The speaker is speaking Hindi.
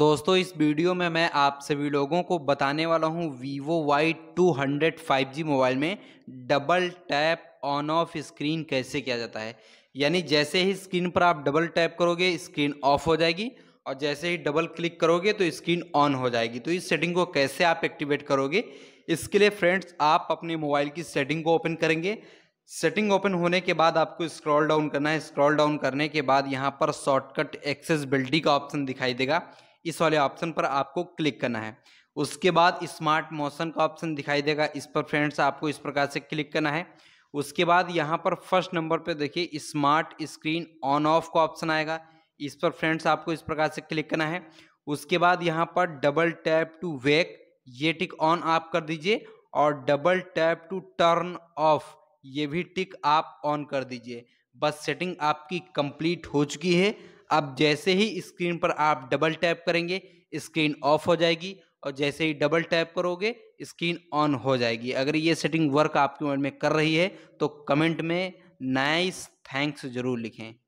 दोस्तों इस वीडियो में मैं आप सभी लोगों को बताने वाला हूं Vivo Y two hundred five G mobile में double tap on off screen कैसे किया जाता है यानी जैसे ही स्क्रीन पर आप डबल टैप करोगे स्क्रीन ऑफ हो जाएगी और जैसे ही डबल क्लिक करोगे तो स्क्रीन ऑन हो जाएगी तो इस सेटिंग को कैसे आप एक्टिवेट करोगे इसके लिए फ्रेंड्स आप अपने मोबाइल की सेटिंग को ओपन करेंगे सेटिंग ओपन होने के बाद आपको स्क्रॉल डाउन करना है स्क्रॉल डाउन करने के बाद यहाँ पर शॉर्टकट एक्सेसबिलिटी का ऑप्शन दिखाई देगा इस वाले ऑप्शन पर आपको क्लिक करना है उसके बाद स्मार्ट मोशन का ऑप्शन दिखाई देगा इस पर फ्रेंड्स आपको इस प्रकार से क्लिक करना है उसके बाद यहाँ पर फर्स्ट नंबर पर देखिए स्मार्ट स्क्रीन ऑन ऑफ का ऑप्शन आएगा इस पर फ्रेंड्स आपको इस प्रकार से क्लिक करना है उसके बाद यहाँ पर डबल टैप टू वेक ये टिक ऑन आप कर दीजिए और double tap to turn off ये भी टिक आप ऑन कर दीजिए बस सेटिंग आपकी कंप्लीट हो चुकी है अब जैसे ही स्क्रीन पर आप डबल टैप करेंगे स्क्रीन ऑफ हो जाएगी और जैसे ही डबल टैप करोगे स्क्रीन ऑन हो जाएगी अगर ये सेटिंग वर्क आपके मन में कर रही है तो कमेंट में नाइस थैंक्स जरूर लिखें